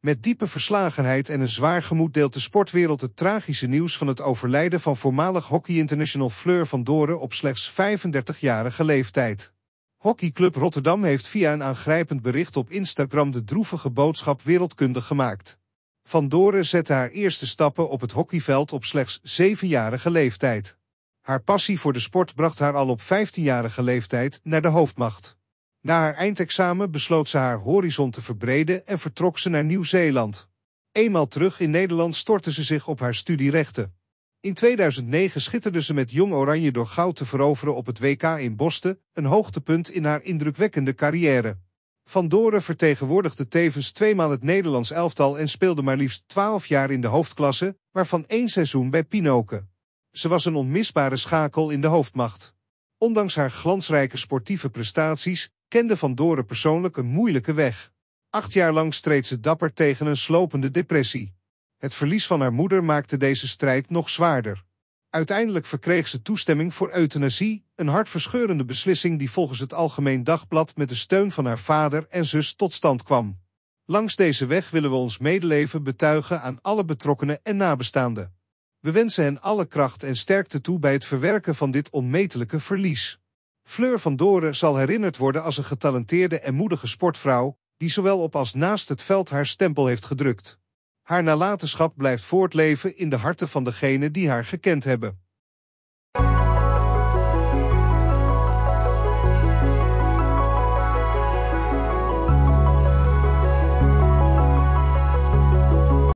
Met diepe verslagenheid en een zwaar gemoed deelt de sportwereld het tragische nieuws van het overlijden van voormalig international Fleur van Doren op slechts 35-jarige leeftijd. Hockeyclub Rotterdam heeft via een aangrijpend bericht op Instagram de droevige boodschap wereldkundig gemaakt. Van Doren zette haar eerste stappen op het hockeyveld op slechts 7-jarige leeftijd. Haar passie voor de sport bracht haar al op 15-jarige leeftijd naar de hoofdmacht. Na haar eindexamen besloot ze haar horizon te verbreden en vertrok ze naar Nieuw-Zeeland. Eenmaal terug in Nederland stortte ze zich op haar studierechten. In 2009 schitterde ze met Jong Oranje door goud te veroveren op het WK in Boston, een hoogtepunt in haar indrukwekkende carrière. Van Doren vertegenwoordigde tevens tweemaal het Nederlands elftal en speelde maar liefst 12 jaar in de hoofdklasse, waarvan één seizoen bij Pinoke. Ze was een onmisbare schakel in de hoofdmacht. Ondanks haar glansrijke sportieve prestaties kende Van Doren persoonlijk een moeilijke weg. Acht jaar lang streed ze dapper tegen een slopende depressie. Het verlies van haar moeder maakte deze strijd nog zwaarder. Uiteindelijk verkreeg ze toestemming voor euthanasie, een hartverscheurende beslissing die volgens het Algemeen Dagblad met de steun van haar vader en zus tot stand kwam. Langs deze weg willen we ons medeleven betuigen aan alle betrokkenen en nabestaanden. We wensen hen alle kracht en sterkte toe bij het verwerken van dit onmetelijke verlies. Fleur van Doren zal herinnerd worden als een getalenteerde en moedige sportvrouw, die zowel op als naast het veld haar stempel heeft gedrukt. Haar nalatenschap blijft voortleven in de harten van degenen die haar gekend hebben.